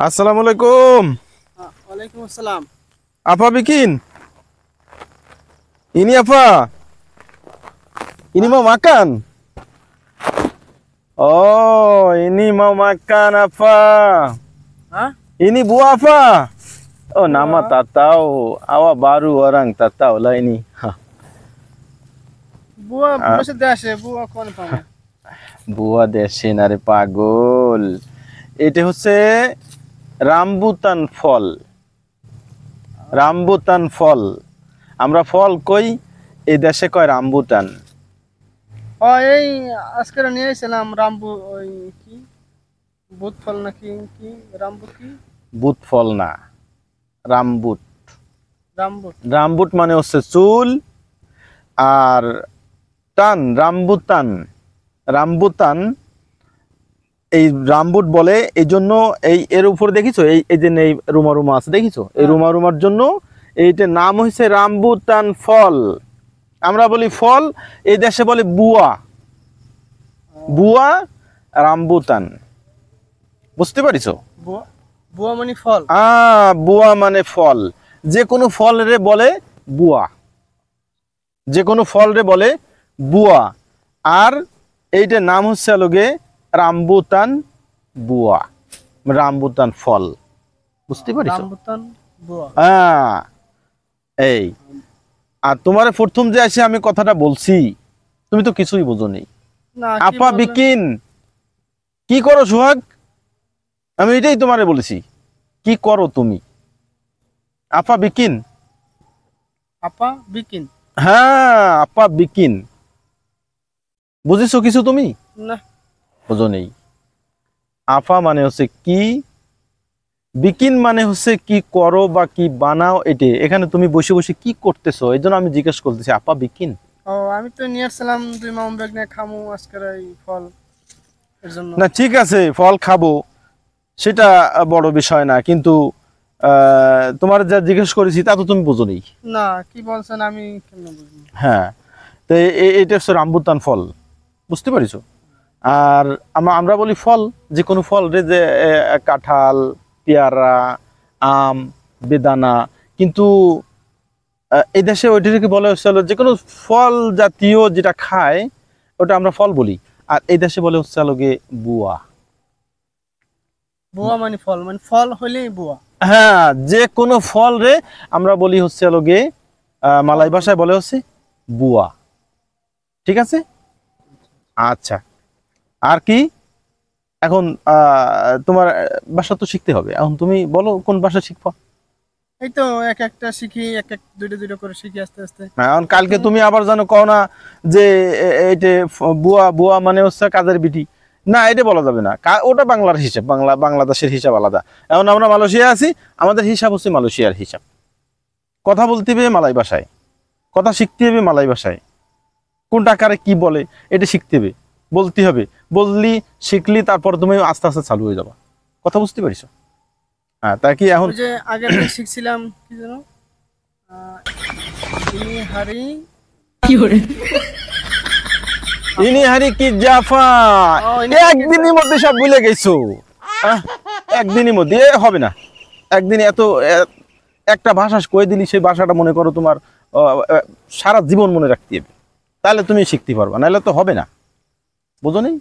Assalamualaikum. Ah, waalaikumsalam. Apa bikin? ini apa? Ini mau makan. Oh, ini mau makan apa? Hah? Ini buah apa? Oh, nama tak tahu. Awak baru orang tak tahu lah ini. Ha. Buah, ah. buah sedashe, buah kon buah deshe nare pagol. Itu হচ্ছে rambutan ফল rambutan ফল আমরা ফল কই এই দেশে কয় rambutan এই আজকে নিয়েছিলাম রামবু ওই কি বুট ফল নাকি কি রামবুট কি বুট ফল না রামবুট রামবুট রামবুট মানে হচ্ছে চুল আর টান রামবুতান রামবুতান এই রামবুট বলে এই জন্য এই এর উপর দেখিছো এই এই যে এই রুমা রুমা আছে দেখিছো এই হ্যাঁ। রুমা রুমার জন্য এইটার নাম হয়েছে রামবুতান ফল আমরা বলি ফল এই দেশে বলে বুয়া বুয়া রামবুতান বুঝতে পারিছো বুয়া মানে ফল বুয়া মানে ফল যে কোনো ফল রে বলে বুয়া যে কোনো ফল রে বলে বুয়া আর এইটার নাম হচ্ছে লোকে রামবুতান বুয়া রামবুতান ফল বুঝতে পারিস হ্যাঁ এই আর তোমার প্রথম যে আসে আমি কথাটা বলছি তুমি তো কিছুই বোঝো নেই আপা বিকিন কি করো সোহাগ আমি এটাই তোমারে বলেছি কি করো তুমি আপা বিকিন আপা বিকিন হ্যাঁ আপা বিকিন বুঝেছো কিছু তুমি না খোঁজও নেই আফা মানে হচ্ছে কি বিকিন মানে হচ্ছে কি করো বা কি বানাও এটে এখানে তুমি বসে বসে কি করতেছো এই জন্য আমি জিজ্ঞেস করতেছি আপা বিকিন ও না ঠিক আছে ফল খাবো সেটা বড় বিষয় না কিন্তু তোমার যা জিজ্ঞেস করেছি তা তো তুমি বুঝো নেই না কি বলছেন আমি হ্যাঁ এটা হচ্ছে রামবুতান ফল বুঝতে পারিছো আর আমরা বলি ফল যে কোনো ফল রে যে কাঁঠাল পেয়ারা আম বেদানা কিন্তু এই দেশে ওইটাকে বলা হচ্ছে যে কোনো ফল জাতীয় যেটা খায় ওটা আমরা ফল বলি আর এই দেশে বলে হচ্ছে আলোকে বুয়া বুয়া মানে ফল মানে ফল হলেই বুয়া হ্যাঁ যে কোনো ফল রে আমরা বলি হচ্ছে আলোকে মালাই ভাষায় বলে হচ্ছে বুয়া ঠিক আছে আচ্ছা আর কি এখন তোমার ভাষা তো শিখতে হবে এখন তুমি বলো কোন ভাষা শিখবা এই তো এক একটা শিখি এক এক দুটো দুটো করে শিখি আস্তে আস্তে হ্যাঁ, এখন কালকে তুমি আবার জানো কও না যে এটা বুয়া বুয়া মানে হচ্ছে কাদের বিটি না এটা বলা যাবে না ওটা বাংলার হিসাব বাংলা বাংলাদেশের হিসাব আলাদা এখন আমরা মালয়েশিয়া আছি আমাদের হিসাব হচ্ছে মালয়েশিয়ার হিসাব কথা বলতে হবে মালাই ভাষায় কথা শিখতে হবে মালাই ভাষায় কোনটা কারে কি বলে এটা শিখতে হবে বলতে হবে বললি শিখলি তারপর তুমি আস্তে আস্তে চালু হয়ে যাবা কথা বুঝতে পারিস হ্যাঁ তা কি এখন শিখছিলাম সারা জীবন মনে রাখতে তাহলে তুমি শিখতে পারবা নাহলে তো হবে না বুঝো নেই